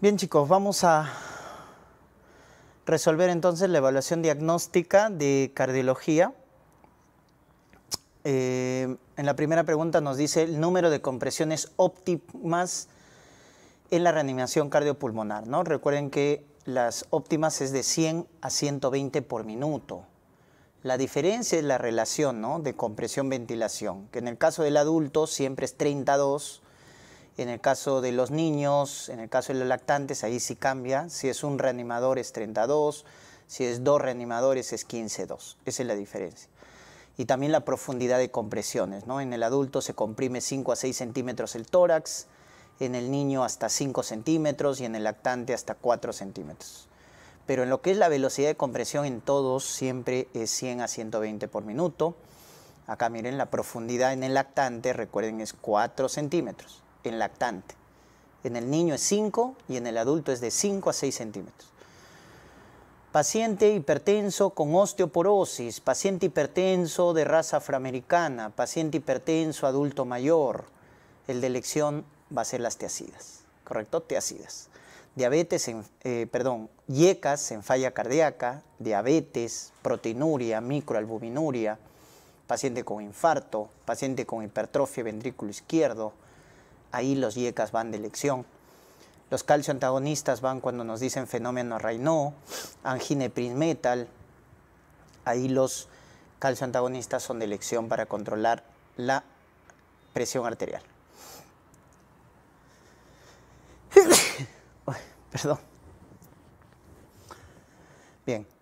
Bien chicos, vamos a resolver entonces la evaluación diagnóstica de cardiología. Eh, en la primera pregunta nos dice el número de compresiones óptimas en la reanimación cardiopulmonar. ¿no? Recuerden que las óptimas es de 100 a 120 por minuto. La diferencia es la relación ¿no? de compresión-ventilación, que en el caso del adulto siempre es 32 en el caso de los niños, en el caso de los lactantes, ahí sí cambia. Si es un reanimador es 32, si es dos reanimadores es 15-2. Esa es la diferencia. Y también la profundidad de compresiones. ¿no? En el adulto se comprime 5 a 6 centímetros el tórax, en el niño hasta 5 centímetros y en el lactante hasta 4 centímetros. Pero en lo que es la velocidad de compresión en todos siempre es 100 a 120 por minuto. Acá miren la profundidad en el lactante, recuerden es 4 centímetros en lactante. En el niño es 5 y en el adulto es de 5 a 6 centímetros. Paciente hipertenso con osteoporosis, paciente hipertenso de raza afroamericana, paciente hipertenso adulto mayor, el de elección va a ser las teacidas, ¿correcto? Teacidas. Diabetes, en, eh, perdón, yecas en falla cardíaca, diabetes, proteinuria, microalbuminuria, paciente con infarto, paciente con hipertrofia ventrículo izquierdo, ahí los yecas van de elección. Los calcioantagonistas van cuando nos dicen fenómeno Raynaud, angine metal. Ahí los calcioantagonistas son de elección para controlar la presión arterial. Perdón. Bien.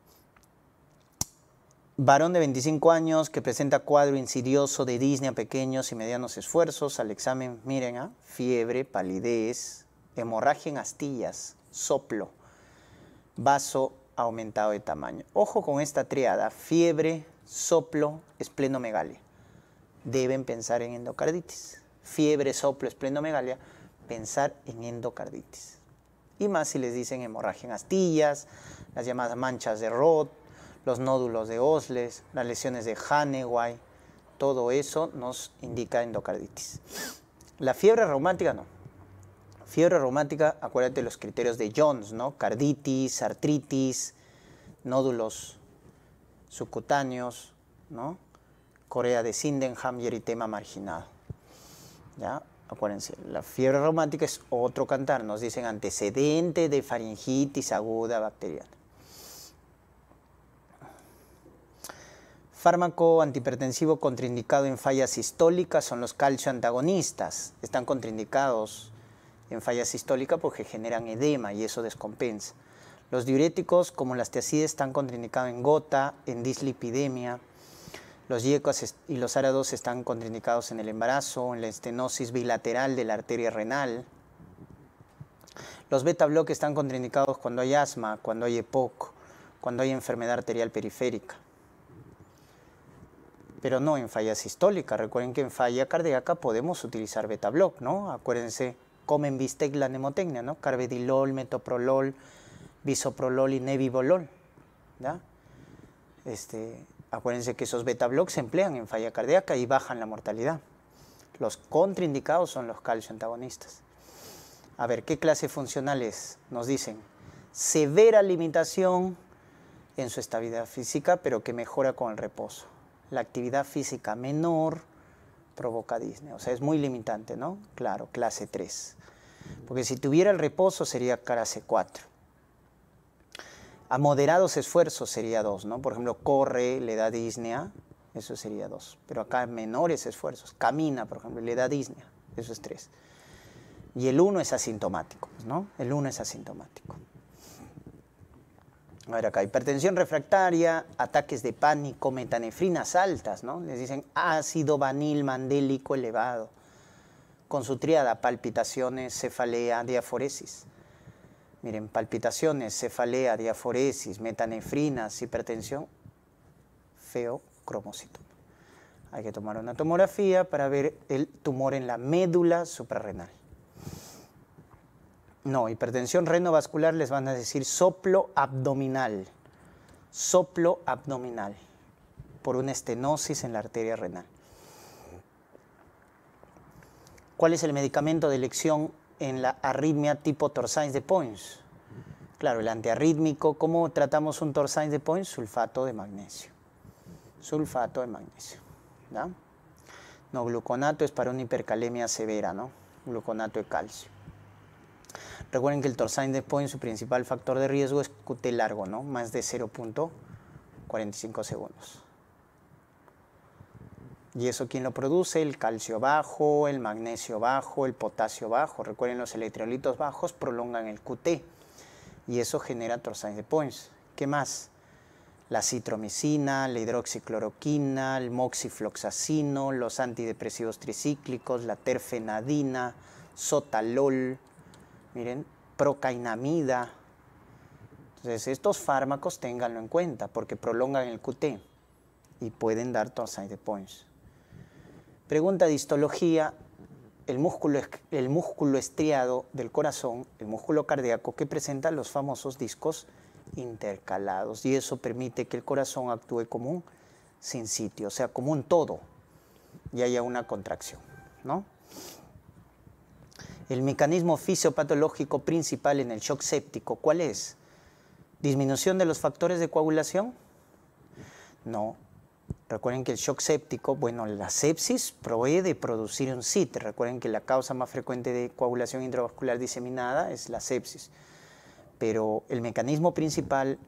Varón de 25 años que presenta cuadro insidioso de Disney a pequeños y medianos esfuerzos. Al examen, miren, ¿ah? fiebre, palidez, hemorragia en astillas, soplo, vaso aumentado de tamaño. Ojo con esta triada, fiebre, soplo, esplenomegalia. Deben pensar en endocarditis. Fiebre, soplo, esplenomegalia, pensar en endocarditis. Y más si les dicen hemorragia en astillas, las llamadas manchas de Roth, los nódulos de Osles, las lesiones de Haneway, todo eso nos indica endocarditis. La fiebre reumática no. Fiebre reumática, acuérdate los criterios de Jones, ¿no? Carditis, artritis, nódulos subcutáneos, ¿no? Corea de Sindenham y eritema marginado. ¿Ya? Acuérdense, la fiebre reumática es otro cantar, nos dicen antecedente de faringitis aguda bacteriana. Fármaco antihipertensivo contraindicado en fallas sistólicas son los calcioantagonistas. Están contraindicados en fallas sistólica porque generan edema y eso descompensa. Los diuréticos, como las tiacides, están contraindicados en gota, en dislipidemia. Los yecos y los árados están contraindicados en el embarazo, en la estenosis bilateral de la arteria renal. Los beta bloques están contraindicados cuando hay asma, cuando hay EPOC, cuando hay enfermedad arterial periférica pero no en falla sistólica. Recuerden que en falla cardíaca podemos utilizar beta block, ¿no? Acuérdense, comen bistec la nemotecnia, ¿no? Carvedilol, metoprolol, bisoprolol y nebivolol, Este, acuérdense que esos beta blocks se emplean en falla cardíaca y bajan la mortalidad. Los contraindicados son los calcioantagonistas. A ver, ¿qué clase funcionales nos dicen? Severa limitación en su estabilidad física, pero que mejora con el reposo la actividad física menor provoca disnea. O sea, es muy limitante, ¿no? Claro, clase 3. Porque si tuviera el reposo sería clase 4. A moderados esfuerzos sería 2, ¿no? Por ejemplo, corre, le da disnea, eso sería 2. Pero acá menores esfuerzos. Camina, por ejemplo, le da disnea, eso es 3. Y el 1 es asintomático, ¿no? El 1 es asintomático. A ver acá, hipertensión refractaria, ataques de pánico, metanefrinas altas, ¿no? Les dicen ácido vanil mandélico elevado, con su triada, palpitaciones, cefalea, diaforesis. Miren, palpitaciones, cefalea, diaforesis, metanefrinas, hipertensión, feo Hay que tomar una tomografía para ver el tumor en la médula suprarrenal. No, hipertensión renovascular les van a decir soplo abdominal. Soplo abdominal por una estenosis en la arteria renal. ¿Cuál es el medicamento de elección en la arritmia tipo torsades de Points? Claro, el antiarrítmico. ¿Cómo tratamos un torsades de Points? Sulfato de magnesio. Sulfato de magnesio. ¿no? no, gluconato es para una hipercalemia severa, ¿no? Gluconato de calcio. Recuerden que el torsade de Point, su principal factor de riesgo es QT largo, ¿no? Más de 0.45 segundos. ¿Y eso quién lo produce? El calcio bajo, el magnesio bajo, el potasio bajo. Recuerden, los electrolitos bajos prolongan el QT y eso genera torsade de Points. ¿Qué más? la citromicina, la hidroxicloroquina, el moxifloxacino, los antidepresivos tricíclicos, la terfenadina, sotalol, miren, procainamida. Entonces, estos fármacos ténganlo en cuenta porque prolongan el QT y pueden dar de points. Pregunta de histología. El músculo, el músculo estriado del corazón, el músculo cardíaco, que presenta los famosos discos intercalados. Y eso permite que el corazón actúe como un sin sitio, o sea, como un todo, y haya una contracción, ¿no? El mecanismo fisiopatológico principal en el shock séptico, ¿cuál es? ¿Disminución de los factores de coagulación? No. Recuerden que el shock séptico, bueno, la sepsis de producir un CIT. Recuerden que la causa más frecuente de coagulación intravascular diseminada es la sepsis. Pero el mecanismo principal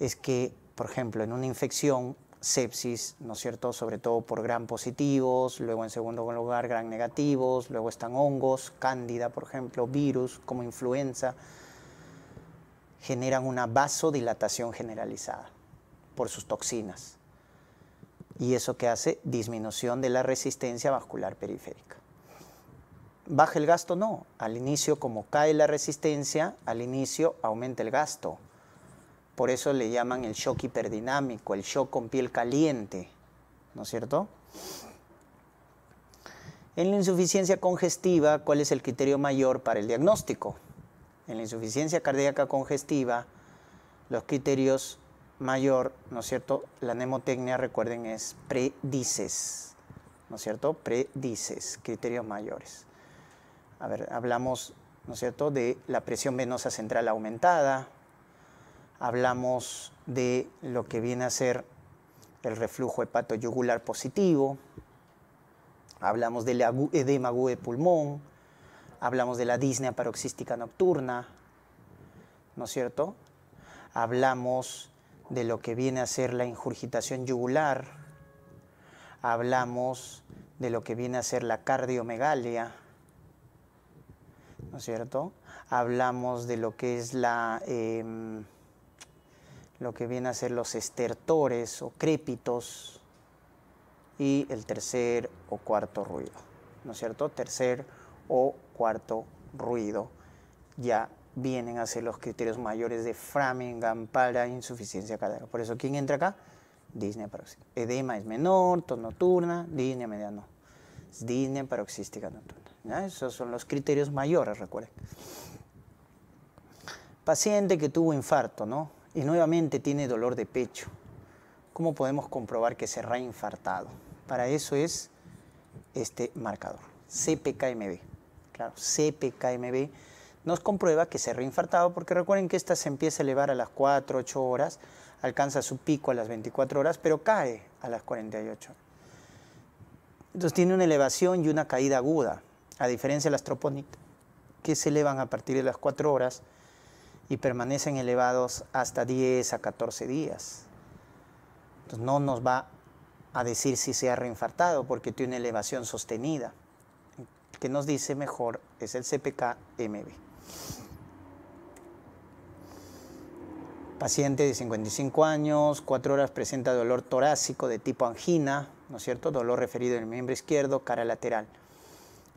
es que, por ejemplo, en una infección sepsis, ¿no es cierto? Sobre todo por gran positivos, luego en segundo lugar gran negativos, luego están hongos, cándida, por ejemplo, virus como influenza, generan una vasodilatación generalizada por sus toxinas. Y eso que hace disminución de la resistencia vascular periférica. ¿Baja el gasto? No. Al inicio, como cae la resistencia, al inicio aumenta el gasto por eso le llaman el shock hiperdinámico, el shock con piel caliente, ¿no es cierto? En la insuficiencia congestiva, ¿cuál es el criterio mayor para el diagnóstico? En la insuficiencia cardíaca congestiva, los criterios mayor, ¿no es cierto? La nemotecnia, recuerden, es predices, ¿no es cierto? Predices, criterios mayores. A ver, hablamos, ¿no es cierto?, de la presión venosa central aumentada, hablamos de lo que viene a ser el reflujo hepatoyugular positivo, hablamos del edema agudo de pulmón, hablamos de la disnea paroxística nocturna, ¿no es cierto? Hablamos de lo que viene a ser la injurgitación yugular, hablamos de lo que viene a ser la cardiomegalia, ¿no es cierto? Hablamos de lo que es la... Em, lo que viene a ser los estertores o crépitos y el tercer o cuarto ruido, ¿no es cierto? Tercer o cuarto ruido ya vienen a ser los criterios mayores de Framingham para insuficiencia cardíaca. Por eso, ¿quién entra acá? Disnea paroxística. Edema es menor, tos nocturna, disnea mediano. Disnea paroxística nocturna. Esos son los criterios mayores, recuerden. Paciente que tuvo infarto, ¿no? y nuevamente tiene dolor de pecho. ¿Cómo podemos comprobar que será infartado? Para eso es este marcador, CPKMB. Claro, CPKMB nos comprueba que se ha infartado porque recuerden que esta se empieza a elevar a las 4, 8 horas, alcanza su pico a las 24 horas, pero cae a las 48. Entonces tiene una elevación y una caída aguda, a diferencia de las troponic que se elevan a partir de las 4 horas y permanecen elevados hasta 10 a 14 días. Entonces no nos va a decir si se ha reinfartado porque tiene una elevación sostenida. El que nos dice mejor es el CPK-MB. Paciente de 55 años, 4 horas presenta dolor torácico de tipo angina, ¿no es cierto? Dolor referido en el miembro izquierdo, cara lateral.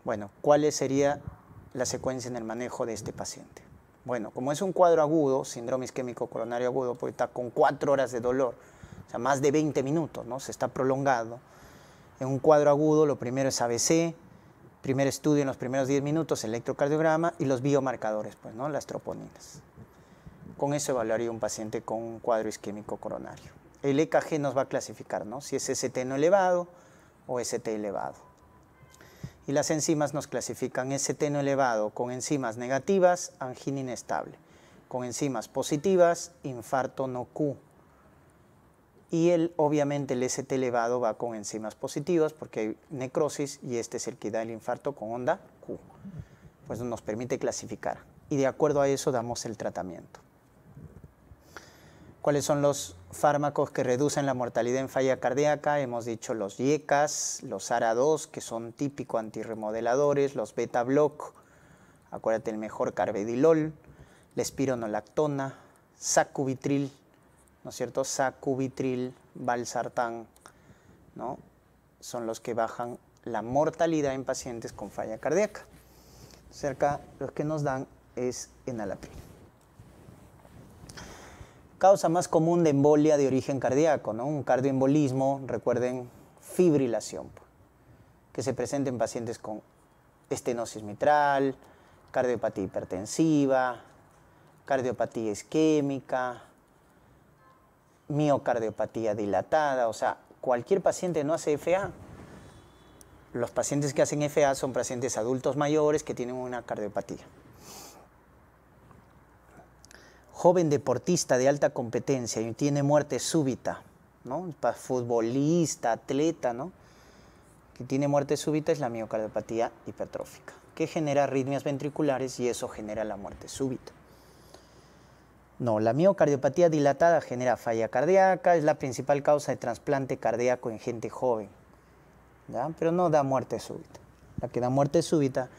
Bueno, ¿cuál sería la secuencia en el manejo de este paciente? Bueno, como es un cuadro agudo, síndrome isquémico coronario agudo, pues está con cuatro horas de dolor, o sea, más de 20 minutos, ¿no? Se está prolongado. En un cuadro agudo, lo primero es ABC, primer estudio en los primeros 10 minutos, electrocardiograma y los biomarcadores, pues, ¿no? Las troponinas. Con eso evaluaría un paciente con un cuadro isquémico coronario. El EKG nos va a clasificar, ¿no? Si es ST no elevado o ST elevado y las enzimas nos clasifican ST no elevado con enzimas negativas, angina inestable, con enzimas positivas, infarto no Q. Y el, obviamente el ST elevado va con enzimas positivas porque hay necrosis y este es el que da el infarto con onda Q. Pues nos permite clasificar y de acuerdo a eso damos el tratamiento cuáles son los fármacos que reducen la mortalidad en falla cardíaca. Hemos dicho los IECAS, los ARA2, que son típicos antirremodeladores, los beta-block, acuérdate el mejor carvedilol, la espironolactona, sacubitril, ¿no es cierto? Sacubitril, valsartán, ¿no? Son los que bajan la mortalidad en pacientes con falla cardíaca. Cerca, los que nos dan es enalapril. Causa más común de embolia de origen cardíaco, ¿no? Un cardioembolismo, recuerden, fibrilación, pues, que se presenta en pacientes con estenosis mitral, cardiopatía hipertensiva, cardiopatía isquémica, miocardiopatía dilatada, o sea, cualquier paciente no hace FA. Los pacientes que hacen FA son pacientes adultos mayores que tienen una cardiopatía joven deportista de alta competencia y tiene muerte súbita, ¿no? futbolista, atleta, ¿no? que tiene muerte súbita es la miocardiopatía hipertrófica, que genera arritmias ventriculares y eso genera la muerte súbita. No, la miocardiopatía dilatada genera falla cardíaca, es la principal causa de trasplante cardíaco en gente joven, pero no da muerte súbita. La que da muerte súbita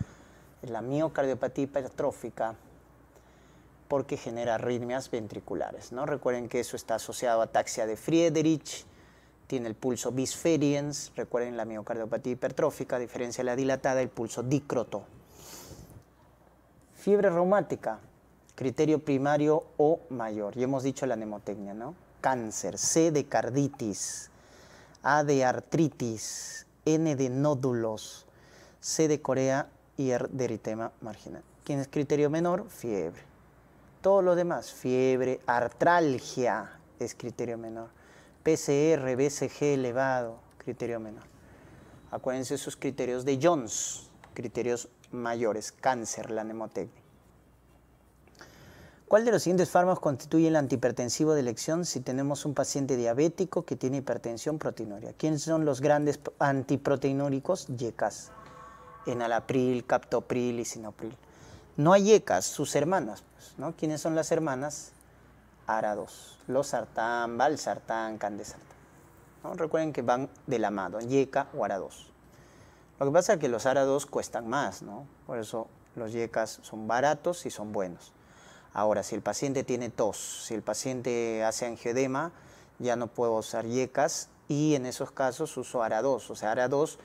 es la miocardiopatía hipertrófica porque genera arritmias ventriculares. ¿no? Recuerden que eso está asociado a taxia de Friedrich, tiene el pulso bisferiens, recuerden la miocardiopatía hipertrófica, diferencia de la dilatada, el pulso dícroto. Fiebre reumática, criterio primario o mayor, ya hemos dicho la nemotecnia, ¿no? Cáncer, C de carditis, A de artritis, N de nódulos, C de corea y R de eritema marginal. ¿Quién es criterio menor? Fiebre. Todo lo demás, fiebre, artralgia es criterio menor. PCR, BCG elevado, criterio menor. Acuérdense sus criterios de Jones, criterios mayores, cáncer, la nemotecnia. ¿Cuál de los siguientes fármacos constituye el antihipertensivo de elección si tenemos un paciente diabético que tiene hipertensión proteinuria? ¿Quiénes son los grandes antiproteinóricos? Yecas, enalapril, captopril y sinopril no hay yecas, sus hermanas, pues, ¿no? ¿Quiénes son las hermanas? Arados, los Sartán, Balsartán, Candesartán. ¿no? Recuerden que van de la mano, Yeca o Arados. Lo que pasa es que los Arados cuestan más, ¿no? Por eso los Yecas son baratos y son buenos. Ahora, si el paciente tiene tos, si el paciente hace angiodema, ya no puedo usar Yecas y en esos casos uso Arados. O sea, Arados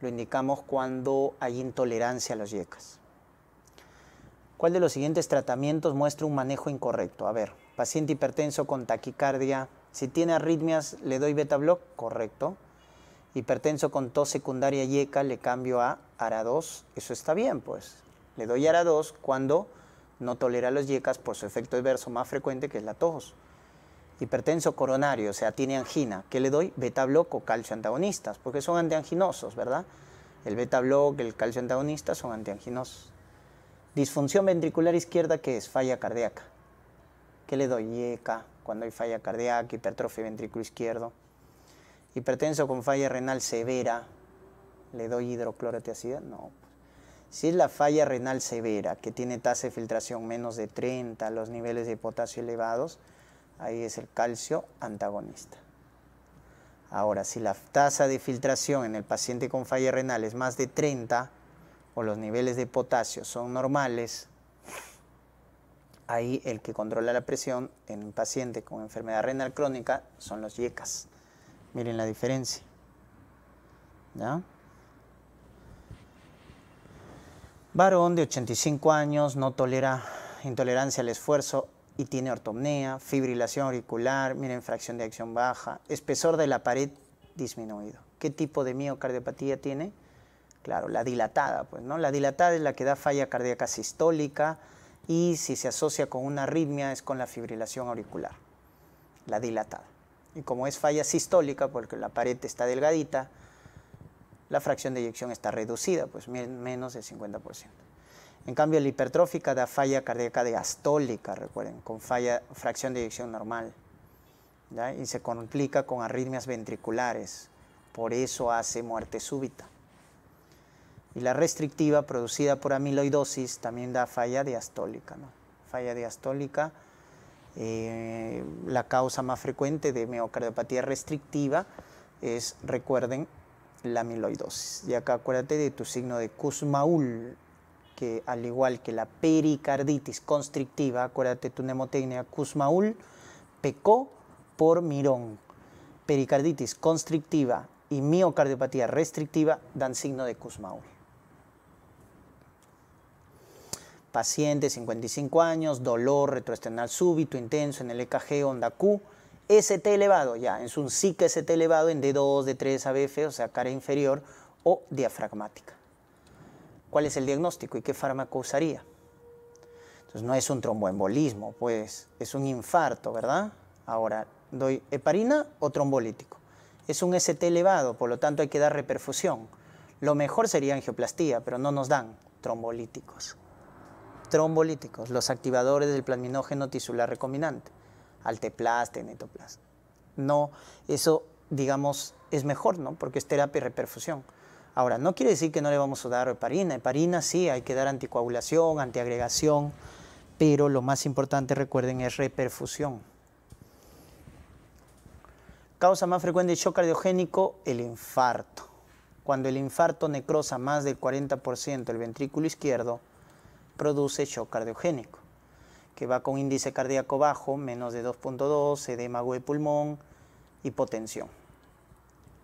lo indicamos cuando hay intolerancia a los Yecas. ¿Cuál de los siguientes tratamientos muestra un manejo incorrecto? A ver, paciente hipertenso con taquicardia, si tiene arritmias, le doy beta block, correcto. Hipertenso con tos secundaria yeca, le cambio a ARA2, eso está bien, pues. Le doy ARA2 cuando no tolera los yecas por su efecto adverso más frecuente que es la tos. Hipertenso coronario, o sea, tiene angina, ¿qué le doy beta block o calcio antagonistas, porque son antianginosos, ¿verdad? El beta block, el calcio antagonista son antianginosos. Disfunción ventricular izquierda, que es? Falla cardíaca. ¿Qué le doy? IECA, cuando hay falla cardíaca, hipertrofia ventrículo izquierdo. Hipertenso con falla renal severa, ¿le doy hidroclorotiazida? No. Si es la falla renal severa, que tiene tasa de filtración menos de 30, los niveles de potasio elevados, ahí es el calcio antagonista. Ahora, si la tasa de filtración en el paciente con falla renal es más de 30, o los niveles de potasio son normales, ahí el que controla la presión en un paciente con enfermedad renal crónica son los yecas. Miren la diferencia. Varón de 85 años no tolera intolerancia al esfuerzo y tiene ortomnea, fibrilación auricular, miren fracción de acción baja, espesor de la pared disminuido. ¿Qué tipo de miocardiopatía tiene? Claro, la dilatada, pues, ¿no? La dilatada es la que da falla cardíaca sistólica y si se asocia con una arritmia es con la fibrilación auricular, la dilatada. Y como es falla sistólica, porque la pared está delgadita, la fracción de eyección está reducida, pues menos del 50%. En cambio, la hipertrófica da falla cardíaca diastólica, recuerden, con falla, fracción de eyección normal. Y se complica con arritmias ventriculares, por eso hace muerte súbita. Y la restrictiva, producida por amiloidosis, también da falla diastólica. Falla diastólica, eh, la causa más frecuente de miocardiopatía restrictiva es, recuerden, la amiloidosis. Y acá acuérdate de tu signo de Kussmaul, que al igual que la pericarditis constrictiva, acuérdate tu nemotecnia Kussmaul, pecó por mirón. Pericarditis constrictiva y miocardiopatía restrictiva dan signo de Kussmaul. paciente 55 años, dolor retroesternal súbito, intenso en el EKG, onda Q, ST elevado, ya, es un que ST elevado en D2, D3, ABF, o sea, cara inferior o diafragmática. ¿Cuál es el diagnóstico y qué fármaco usaría? Entonces, no es un tromboembolismo, pues es un infarto, ¿verdad? Ahora, doy heparina o trombolítico. Es un ST elevado, por lo tanto hay que dar reperfusión. Lo mejor sería angioplastía, pero no nos dan trombolíticos trombolíticos, los activadores del plasminógeno tisular recombinante, alteplast, tenetoplast. No, eso, digamos, es mejor, ¿no? Porque es terapia y reperfusión. Ahora, no quiere decir que no le vamos a dar heparina. Heparina sí, hay que dar anticoagulación, antiagregación, pero lo más importante, recuerden, es reperfusión. Causa más frecuente de shock cardiogénico, el infarto. Cuando el infarto necrosa más del 40% el ventrículo izquierdo, produce shock cardiogénico, que va con índice cardíaco bajo, menos de 2.2, edema de pulmón, hipotensión.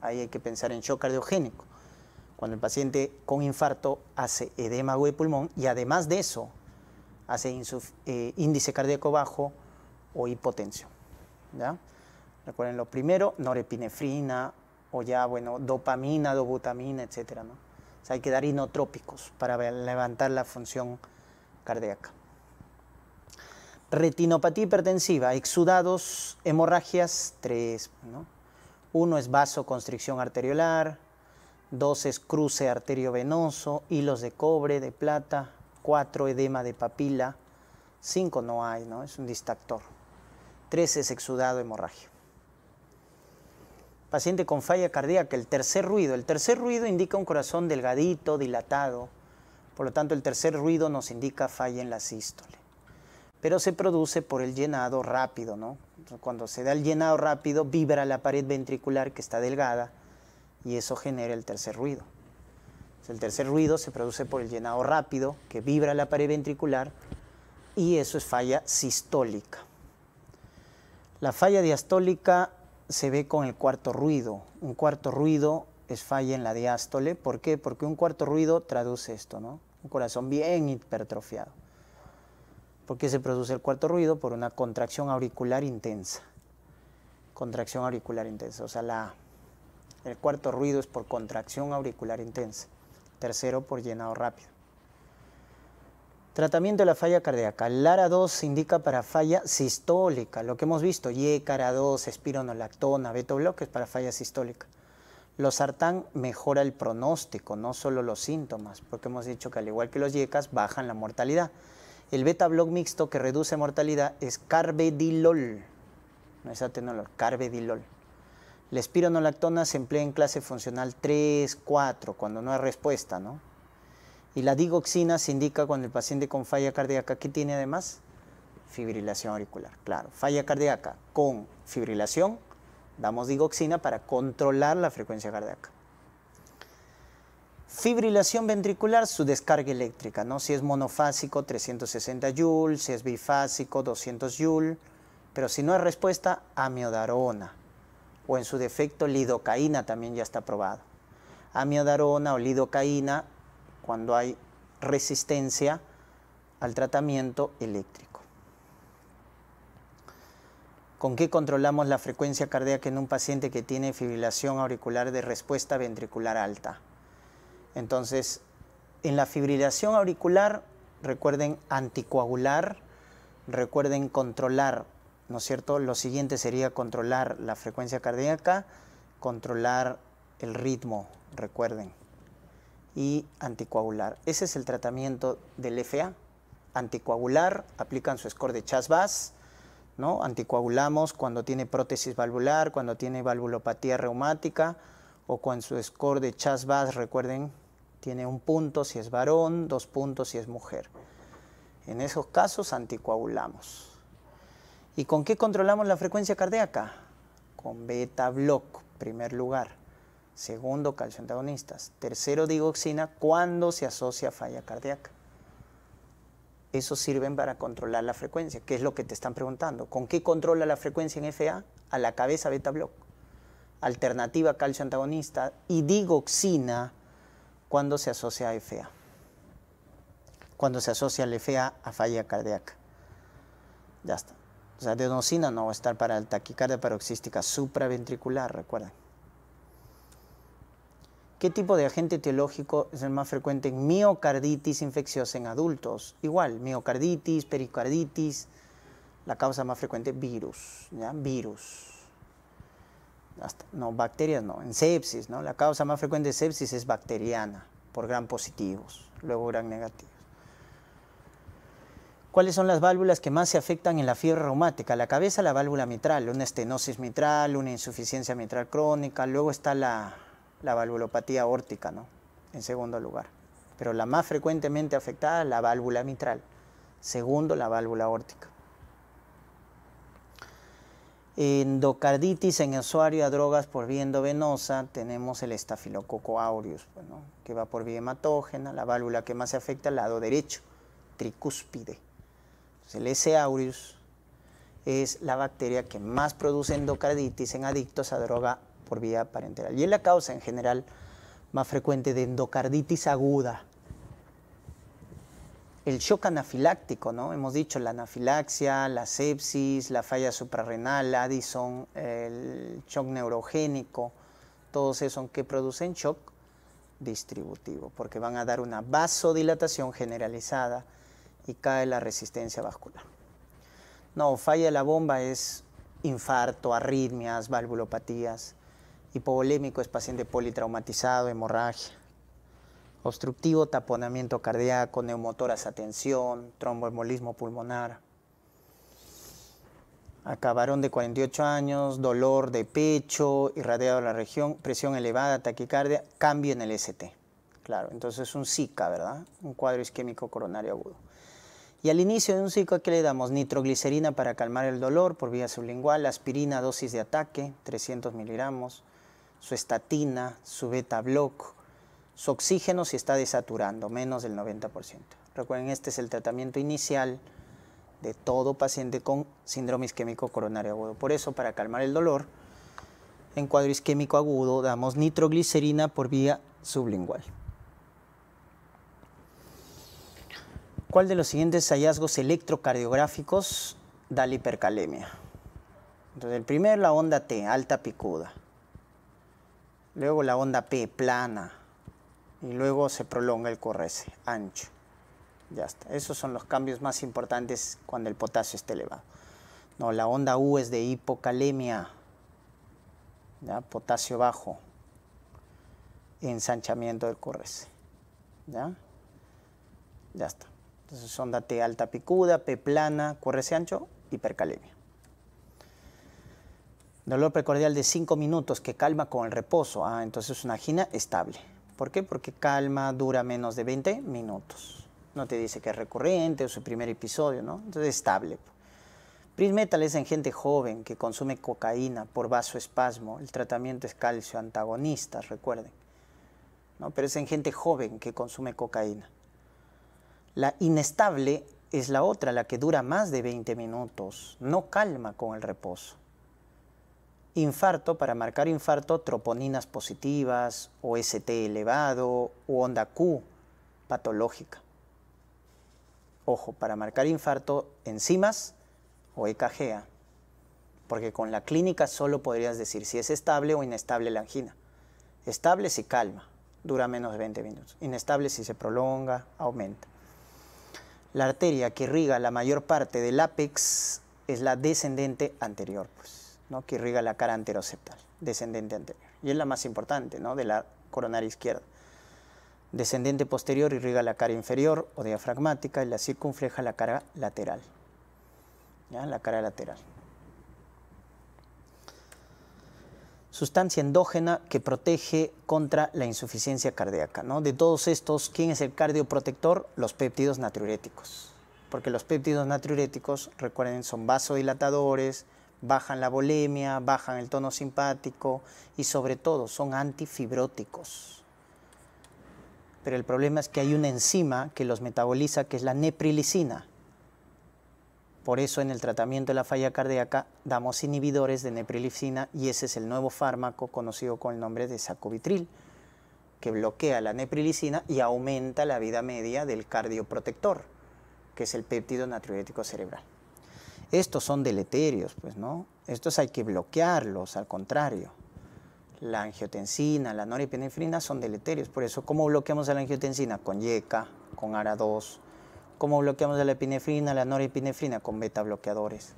Ahí hay que pensar en shock cardiogénico. Cuando el paciente con infarto hace edema de pulmón y además de eso hace eh, índice cardíaco bajo o hipotensión. ¿ya? Recuerden lo primero, norepinefrina o ya, bueno, dopamina, dobutamina, etc. ¿no? O sea, hay que dar inotrópicos para levantar la función cardíaca. Retinopatía hipertensiva, exudados, hemorragias, tres. Uno es vasoconstricción arteriolar, dos es cruce arteriovenoso, hilos de cobre, de plata, cuatro edema de papila, cinco no hay, ¿no? es un distractor. Tres es exudado hemorragia. Paciente con falla cardíaca, el tercer ruido. El tercer ruido indica un corazón delgadito, dilatado, por lo tanto, el tercer ruido nos indica falla en la sístole. Pero se produce por el llenado rápido, ¿no? Cuando se da el llenado rápido, vibra la pared ventricular que está delgada y eso genera el tercer ruido. El tercer ruido se produce por el llenado rápido que vibra la pared ventricular y eso es falla sistólica. La falla diastólica se ve con el cuarto ruido, un cuarto ruido es falla en la diástole. ¿Por qué? Porque un cuarto ruido traduce esto, ¿no? Un corazón bien hipertrofiado. Porque se produce el cuarto ruido por una contracción auricular intensa. Contracción auricular intensa. O sea, la, el cuarto ruido es por contracción auricular intensa. Tercero, por llenado rápido. Tratamiento de la falla cardíaca. Lara 2 se indica para falla sistólica. Lo que hemos visto, y cara 2, espironolactona, beta es para falla sistólica. Los sartán mejora el pronóstico, no solo los síntomas, porque hemos dicho que al igual que los yecas, bajan la mortalidad. El beta block mixto que reduce mortalidad es carvedilol. No es atenolol, carvedilol. La espironolactona se emplea en clase funcional 3, 4, cuando no hay respuesta, ¿no? Y la digoxina se indica cuando el paciente con falla cardíaca, ¿qué tiene además? Fibrilación auricular, claro. Falla cardíaca con fibrilación Damos digoxina para controlar la frecuencia cardíaca. Fibrilación ventricular, su descarga eléctrica, ¿no? Si es monofásico, 360 joules, si es bifásico, 200 joules, pero si no hay respuesta, amiodarona o en su defecto lidocaína también ya está probado. Amiodarona o lidocaína cuando hay resistencia al tratamiento eléctrico. ¿Con qué controlamos la frecuencia cardíaca en un paciente que tiene fibrilación auricular de respuesta ventricular alta? Entonces, en la fibrilación auricular, recuerden anticoagular, recuerden controlar, ¿no es cierto? Lo siguiente sería controlar la frecuencia cardíaca, controlar el ritmo, recuerden, y anticoagular. Ese es el tratamiento del FA. Anticoagular, aplican su score de chas Anticoagulamos cuando tiene prótesis valvular, cuando tiene valvulopatía reumática o con su score de chas bas recuerden, tiene un punto si es varón, dos puntos si es mujer. En esos casos anticoagulamos. ¿Y con qué controlamos la frecuencia cardíaca? Con beta block, primer lugar. Segundo, calcio antagonistas. Tercero, digoxina cuando se asocia a falla cardíaca esos sirven para controlar la frecuencia, que es lo que te están preguntando. ¿Con qué controla la frecuencia en FA? A la cabeza beta block. Alternativa calcio antagonista y digoxina cuando se asocia a FA. Cuando se asocia al FA a falla cardíaca. Ya está. O sea, adenosina no va a estar para el taquicardia paroxística supraventricular, recuerden. ¿Qué tipo de agente etiológico es el más frecuente en miocarditis infecciosa en adultos? Igual, miocarditis, pericarditis, la causa más frecuente, virus, ¿ya? Virus. no, bacterias no, en sepsis, ¿no? La causa más frecuente de sepsis es bacteriana, por gran positivos, luego gran negativos. ¿Cuáles son las válvulas que más se afectan en la fiebre reumática? La cabeza, la válvula mitral, una estenosis mitral, una insuficiencia mitral crónica, luego está la, la valvulopatía órtica, ¿no? En segundo lugar. Pero la más frecuentemente afectada es la válvula mitral. Segundo, la válvula órtica. Endocarditis en usuario a drogas por vía endovenosa, tenemos el estafilococo aureus, que va por vía hematógena, la válvula que más se afecta al lado derecho, tricúspide. el S. aureus es la bacteria que más produce endocarditis en adictos a droga por vía parenteral. Y es la causa en general más frecuente de endocarditis aguda. El shock anafiláctico, ¿no? Hemos dicho la anafilaxia, la sepsis, la falla suprarrenal, Addison, el shock neurogénico, todos esos que producen shock distributivo, porque van a dar una vasodilatación generalizada y cae la resistencia vascular. No, falla la bomba es infarto, arritmias, valvulopatías hipovolémico es paciente politraumatizado, hemorragia. Obstructivo, taponamiento cardíaco, neumotoras atención tromboembolismo pulmonar. Acabaron de 48 años, dolor de pecho, irradiado a la región, presión elevada, taquicardia, cambio en el ST. Claro, entonces es un Zika, ¿verdad? Un cuadro isquémico coronario agudo. Y al inicio de un Zika, ¿qué le damos? Nitroglicerina para calmar el dolor por vía sublingual, aspirina, dosis de ataque, 300 miligramos, su estatina, su beta block, su oxígeno si está desaturando, menos del 90%. Recuerden, este es el tratamiento inicial de todo paciente con síndrome isquémico coronario agudo. Por eso, para calmar el dolor, en cuadro isquémico agudo damos nitroglicerina por vía sublingual. ¿Cuál de los siguientes hallazgos electrocardiográficos da la hipercalemia? Entonces, el primero, la onda T, alta picuda. Luego la onda P, plana. Y luego se prolonga el correse, ancho. Ya está. Esos son los cambios más importantes cuando el potasio está elevado. No, la onda U es de hipocalemia. ¿Ya? Potasio bajo. Ensanchamiento del correse. ¿Ya? Ya está. Entonces onda T alta picuda, P plana, correse ancho, hipercalemia. Dolor precordial de 5 minutos que calma con el reposo. Ah, entonces una angina estable. ¿Por qué? Porque calma dura menos de 20 minutos. No te dice que es recurrente o su primer episodio, ¿no? Entonces estable. Prismetal es en gente joven que consume cocaína por vasoespasmo. El tratamiento es calcio antagonista, recuerden. ¿no? Pero es en gente joven que consume cocaína. La inestable es la otra, la que dura más de 20 minutos. No calma con el reposo. Infarto, para marcar infarto, troponinas positivas, o ST elevado, o onda Q patológica. Ojo, para marcar infarto, enzimas o EKGA, porque con la clínica solo podrías decir si es estable o inestable la angina. Estable si calma, dura menos de 20 minutos. Inestable si se prolonga, aumenta. La arteria que irriga la mayor parte del ápex es la descendente anterior, pues que irriga la cara anteroceptal, descendente anterior. Y es la más importante, ¿no? de la coronaria izquierda. Descendente posterior irriga la cara inferior o diafragmática y la circunfleja la cara lateral. ¿ya? La cara lateral. Sustancia endógena que protege contra la insuficiencia cardíaca. ¿no? De todos estos, ¿quién es el cardioprotector? Los péptidos natriuréticos. Porque los péptidos natriuréticos, recuerden, son vasodilatadores, bajan la bolemia, bajan el tono simpático y sobre todo son antifibróticos. Pero el problema es que hay una enzima que los metaboliza que es la neprilicina. Por eso en el tratamiento de la falla cardíaca damos inhibidores de neprilicina y ese es el nuevo fármaco conocido con el nombre de sacovitril, que bloquea la neprilicina y aumenta la vida media del cardioprotector, que es el péptido natriurético cerebral. Estos son deleterios, pues, ¿no? Estos hay que bloquearlos, al contrario. La angiotensina, la norepinefrina son deleterios. Por eso, ¿cómo bloqueamos a la angiotensina? Con YECA, con ARA2. ¿Cómo bloqueamos a la epinefrina, la norepinefrina? Con beta bloqueadores.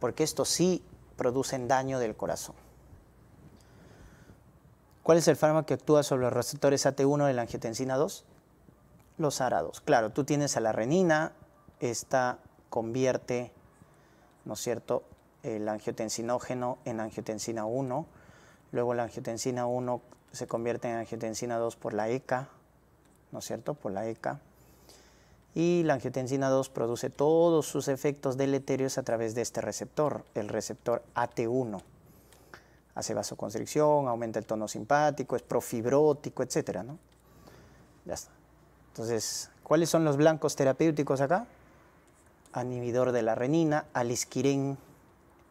Porque estos sí producen daño del corazón. ¿Cuál es el fármaco que actúa sobre los receptores AT1 de la angiotensina 2? Los ARA2. Claro, tú tienes a la renina, esta convierte ¿no es cierto? El angiotensinógeno en angiotensina 1, luego la angiotensina 1 se convierte en angiotensina 2 por la ECA, ¿no es cierto? Por la ECA. Y la angiotensina 2 produce todos sus efectos deleterios a través de este receptor, el receptor AT1. Hace vasoconstricción, aumenta el tono simpático, es profibrótico, etc. ¿no? Ya está. Entonces, ¿cuáles son los blancos terapéuticos acá? inhibidor de la renina, alisquirén,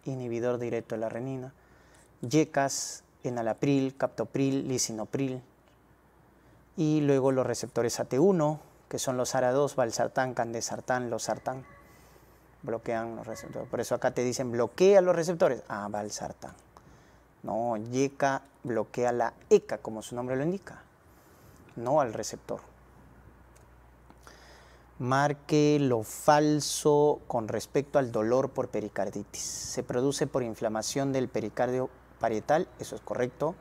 inhibidor directo de la renina, yecas, enalapril, captopril, lisinopril, y luego los receptores AT1, que son los ARA2, valsartán, candesartán, losartán, bloquean los receptores. Por eso acá te dicen bloquea los receptores. Ah, valsartán. No, yeca bloquea la ECA, como su nombre lo indica, no al receptor marque lo falso con respecto al dolor por pericarditis. Se produce por inflamación del pericardio parietal, eso es correcto.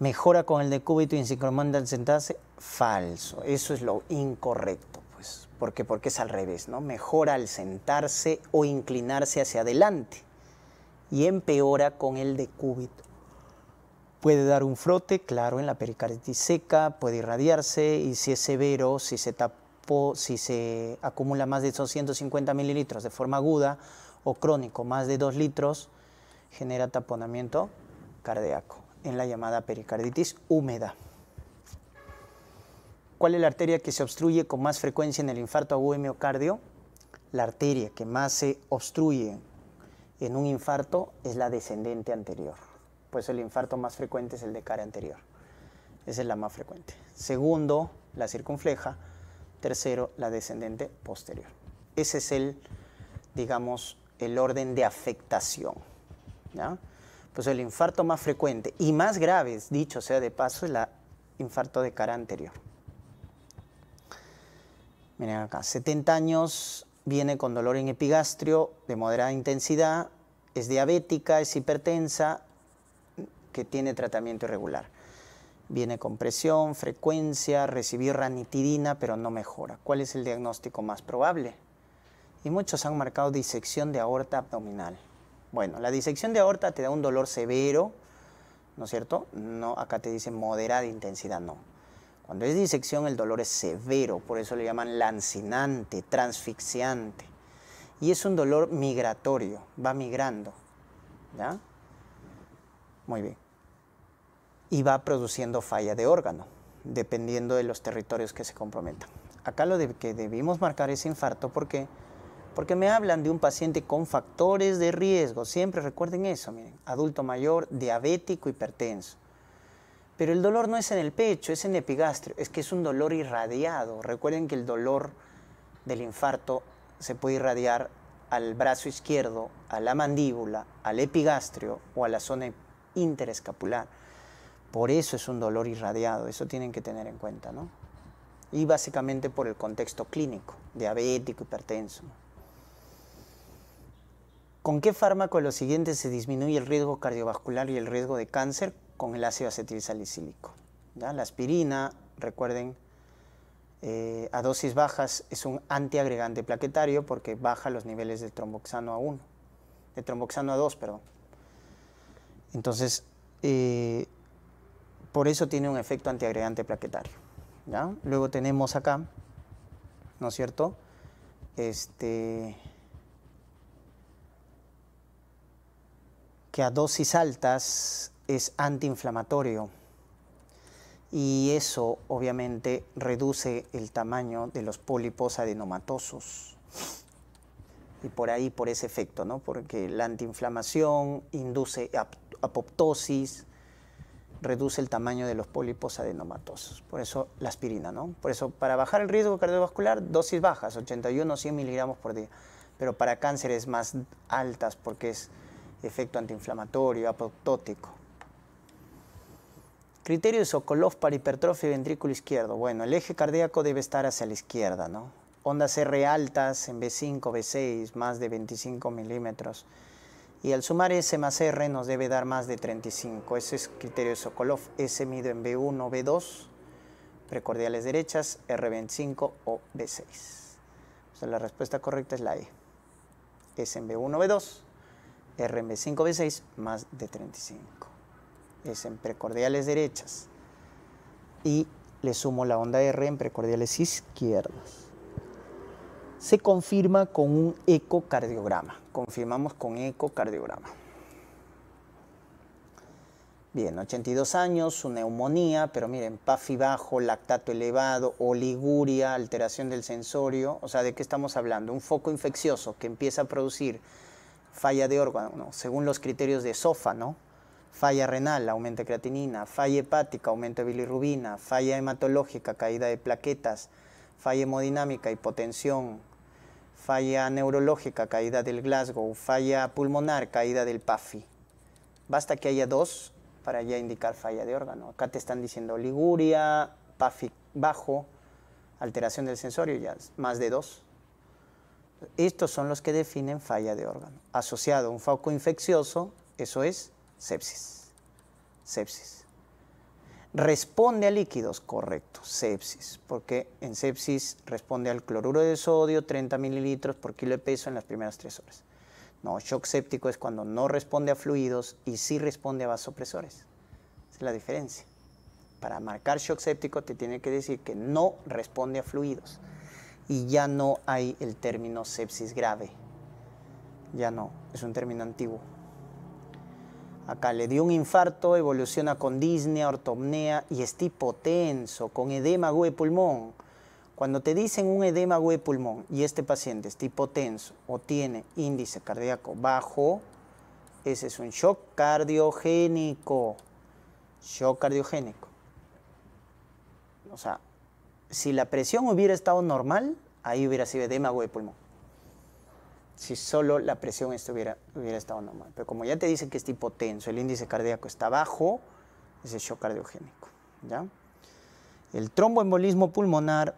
Mejora con el decúbito al sentarse, falso. Eso es lo incorrecto, pues. ¿Por qué? Porque es al revés, ¿no? Mejora al sentarse o inclinarse hacia adelante y empeora con el decúbito Puede dar un frote, claro, en la pericarditis seca, puede irradiarse y si es severo, si se tapó, si se acumula más de 250 mililitros de forma aguda o crónico, más de 2 litros, genera taponamiento cardíaco en la llamada pericarditis húmeda. ¿Cuál es la arteria que se obstruye con más frecuencia en el infarto agudo de miocardio? La arteria que más se obstruye en un infarto es la descendente anterior. Pues el infarto más frecuente es el de cara anterior. Esa es la más frecuente. Segundo, la circunfleja. Tercero, la descendente posterior. Ese es el, digamos, el orden de afectación. Pues el infarto más frecuente y más grave, dicho sea de paso, es el infarto de cara anterior. Miren acá, 70 años, viene con dolor en epigastrio de moderada intensidad, es diabética, es hipertensa, que tiene tratamiento irregular. Viene con presión, frecuencia, recibió ranitidina, pero no mejora. ¿Cuál es el diagnóstico más probable? Y muchos han marcado disección de aorta abdominal. Bueno, la disección de aorta te da un dolor severo, ¿no es cierto? No, acá te dice moderada intensidad, no. Cuando es disección el dolor es severo, por eso le llaman lancinante, transfixiante. Y es un dolor migratorio, va migrando. ¿Ya? Muy bien y va produciendo falla de órgano, dependiendo de los territorios que se comprometan. Acá lo que debimos marcar es infarto porque porque me hablan de un paciente con factores de riesgo. Siempre recuerden eso, adulto mayor, diabético, hipertenso. Pero el dolor no es en el pecho, es en epigastrio, es que es un dolor irradiado. Recuerden que el dolor del infarto se puede irradiar al brazo izquierdo, a la mandíbula, al epigastrio o a la zona interescapular. Por eso es un dolor irradiado, eso tienen que tener en cuenta, ¿no? Y básicamente por el contexto clínico, diabético, hipertenso. ¿Con qué fármaco lo los siguientes se disminuye el riesgo cardiovascular y el riesgo de cáncer? Con el ácido acetilsalicílico. ¿ya? La aspirina, recuerden, eh, a dosis bajas es un antiagregante plaquetario porque baja los niveles de tromboxano A1, de tromboxano A2, perdón. Entonces, eh, por eso tiene un efecto antiagregante plaquetario. Luego tenemos acá, ¿no es cierto? Este, que a dosis altas es antiinflamatorio y eso obviamente reduce el tamaño de los pólipos adenomatosos. Y por ahí, por ese efecto, ¿no? Porque la antiinflamación induce apoptosis, reduce el tamaño de los pólipos adenomatosos. Por eso la aspirina, ¿no? Por eso, para bajar el riesgo cardiovascular, dosis bajas, 81 o 100 miligramos por día. Pero para cánceres más altas, porque es efecto antiinflamatorio, apoptótico. Criterio Sokolov para hipertrofia ventrículo izquierdo. Bueno, el eje cardíaco debe estar hacia la izquierda, ¿no? Ondas R altas en B5, B6, más de 25 milímetros y al sumar S más R nos debe dar más de 35. Ese es criterio de Sokolov. S mido en B1, B2, precordiales derechas, R25 o B6. O sea, la respuesta correcta es la E. S en B1, B2, R en B5, B6, más de 35. Es en precordiales derechas. Y le sumo la onda R en precordiales izquierdas. Se confirma con un ecocardiograma confirmamos con ecocardiograma. Bien, 82 años, su neumonía, pero miren, PAFI bajo, lactato elevado, oliguria, alteración del sensorio. O sea, ¿de qué estamos hablando? Un foco infeccioso que empieza a producir falla de órgano, según los criterios de SOFA, ¿no? Falla renal, aumento de creatinina, falla hepática, aumento de bilirrubina, falla hematológica, caída de plaquetas, falla hemodinámica, hipotensión, falla neurológica, caída del Glasgow, falla pulmonar, caída del PAFI. Basta que haya dos para ya indicar falla de órgano. Acá te están diciendo liguria, PAFI bajo, alteración del sensorio, ya más de dos. Estos son los que definen falla de órgano. Asociado a un foco infeccioso, eso es sepsis. Sepsis responde a líquidos, correcto, sepsis, porque en sepsis responde al cloruro de sodio, 30 mililitros por kilo de peso en las primeras tres horas. No, shock séptico es cuando no responde a fluidos y sí responde a vasopresores. Esa es la diferencia. Para marcar shock séptico te tiene que decir que no responde a fluidos y ya no hay el término sepsis grave. Ya no, es un término antiguo. Acá le dio un infarto, evoluciona con disnea, ortomnea y es tipo tenso, con edema de pulmón. Cuando te dicen un edema de pulmón y este paciente es tipo tenso o tiene índice cardíaco bajo, ese es un shock cardiogénico. Shock cardiogénico. O sea, si la presión hubiera estado normal, ahí hubiera sido edema de pulmón si solo la presión estuviera, hubiera estado normal. Pero como ya te dicen que es tipo tenso, el índice cardíaco está bajo, es el shock cardiogénico. ¿ya? El tromboembolismo pulmonar,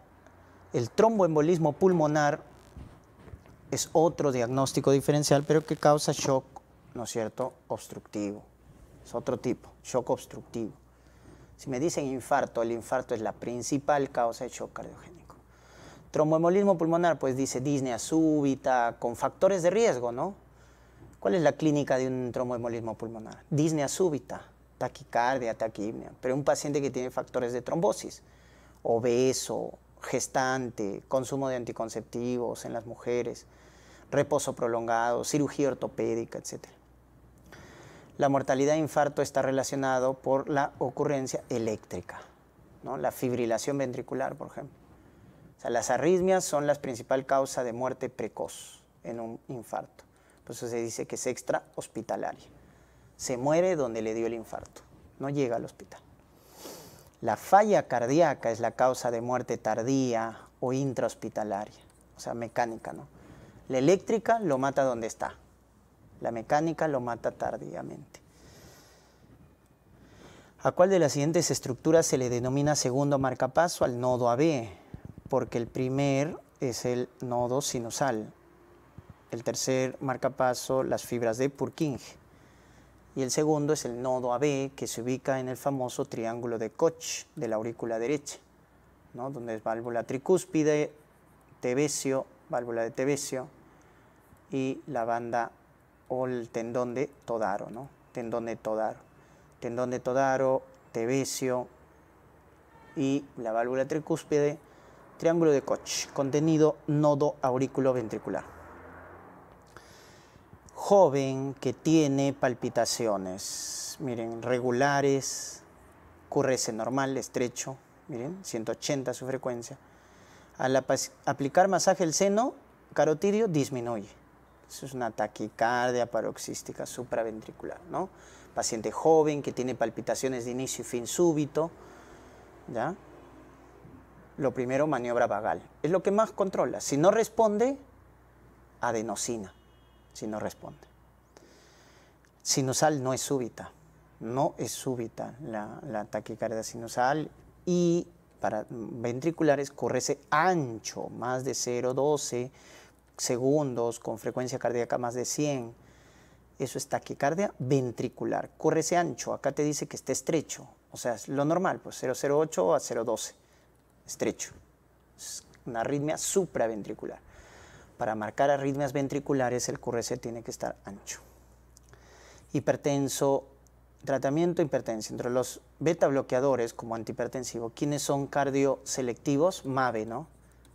el tromboembolismo pulmonar es otro diagnóstico diferencial, pero que causa shock, ¿no es cierto?, obstructivo. Es otro tipo, shock obstructivo. Si me dicen infarto, el infarto es la principal causa de shock cardiogénico. Tromboembolismo pulmonar, pues dice disnea súbita, con factores de riesgo, ¿no? ¿Cuál es la clínica de un tromboembolismo pulmonar? Disnea súbita, taquicardia, taquipnea, pero un paciente que tiene factores de trombosis, obeso, gestante, consumo de anticonceptivos en las mujeres, reposo prolongado, cirugía ortopédica, etc. La mortalidad de infarto está relacionado por la ocurrencia eléctrica, ¿no? la fibrilación ventricular, por ejemplo las arritmias son la principal causa de muerte precoz en un infarto. Por eso se dice que es extra hospitalaria. Se muere donde le dio el infarto, no llega al hospital. La falla cardíaca es la causa de muerte tardía o hospitalaria. o sea, mecánica, ¿no? La eléctrica lo mata donde está. La mecánica lo mata tardíamente. ¿A cuál de las siguientes estructuras se le denomina segundo marcapaso al nodo AB? porque el primer es el nodo sinusal, el tercer marcapaso las fibras de Purkinje y el segundo es el nodo AB que se ubica en el famoso triángulo de Koch de la aurícula derecha, ¿no? donde es válvula tricúspide, ...tevesio, válvula de tebesio y la banda o el tendón de todaro, ¿no? tendón de todaro, tendón de todaro, tevesio... y la válvula tricúspide Triángulo de Koch, contenido nodo aurículo ventricular. Joven que tiene palpitaciones, miren, regulares, QRS normal, estrecho, miren, 180 su frecuencia. Al aplicar masaje al seno carotidio disminuye. Eso es una taquicardia paroxística supraventricular, ¿no? Paciente joven que tiene palpitaciones de inicio y fin súbito, ¿ya? lo primero maniobra vagal. Es lo que más controla. Si no responde, adenosina. Si no responde. Sinusal no es súbita. No es súbita la, taquicardia sinusal. Y para ventriculares correse ancho, más de 0,12 segundos, con frecuencia cardíaca más de 100. Eso es taquicardia ventricular. Correse ancho. Acá te dice que esté estrecho. O sea, es lo normal, pues 0,08 a 0,12 estrecho. una arritmia supraventricular. Para marcar arritmias ventriculares el QRC tiene que estar ancho. Hipertenso, tratamiento hipertensión. Entre los beta bloqueadores como antihipertensivo, ¿quiénes son cardioselectivos? MAVE, ¿no?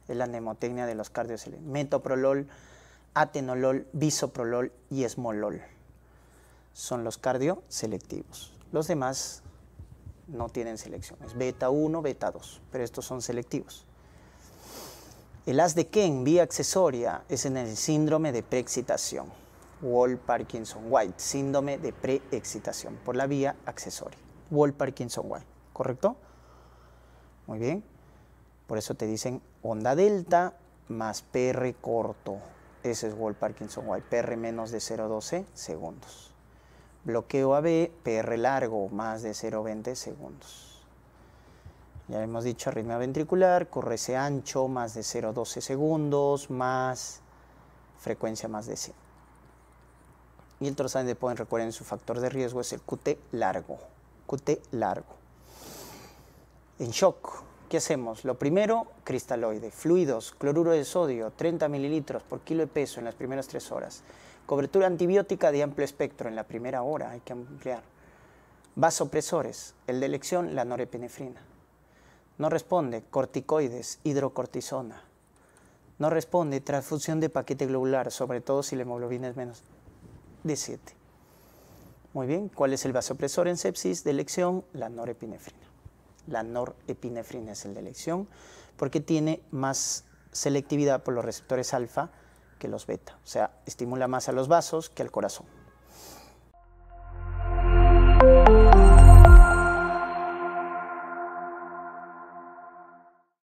Es la nemotecnia de los cardioselectivos. Metoprolol, atenolol, bisoprolol y esmolol. Son los cardioselectivos. Los demás no tienen selecciones. Beta 1, beta 2, pero estos son selectivos. El as de Ken vía accesoria es en el síndrome de preexcitación, Wall-Parkinson-White, síndrome de preexcitación por la vía accesoria, Wall-Parkinson-White, ¿correcto? Muy bien. Por eso te dicen onda delta más PR corto. Ese es Wall-Parkinson-White, PR menos de 0,12 segundos. Bloqueo AB, PR largo, más de 0,20 segundos. Ya hemos dicho arritmia ventricular, correse ancho, más de 0,12 segundos, más frecuencia más de 100. Y el trozante, de recuerden, su factor de riesgo es el QT largo. QT largo. En shock, ¿qué hacemos? Lo primero, cristaloide, fluidos, cloruro de sodio, 30 mililitros por kilo de peso en las primeras tres horas. Cobertura antibiótica de amplio espectro en la primera hora, hay que ampliar. Vasopresores, el de elección, la norepinefrina. No responde corticoides, hidrocortisona. No responde transfusión de paquete globular, sobre todo si la hemoglobina es menos de 7. Muy bien, ¿cuál es el vasopresor en sepsis de elección? La norepinefrina. La norepinefrina es el de elección porque tiene más selectividad por los receptores alfa que los beta. O sea, estimula más a los vasos que al corazón.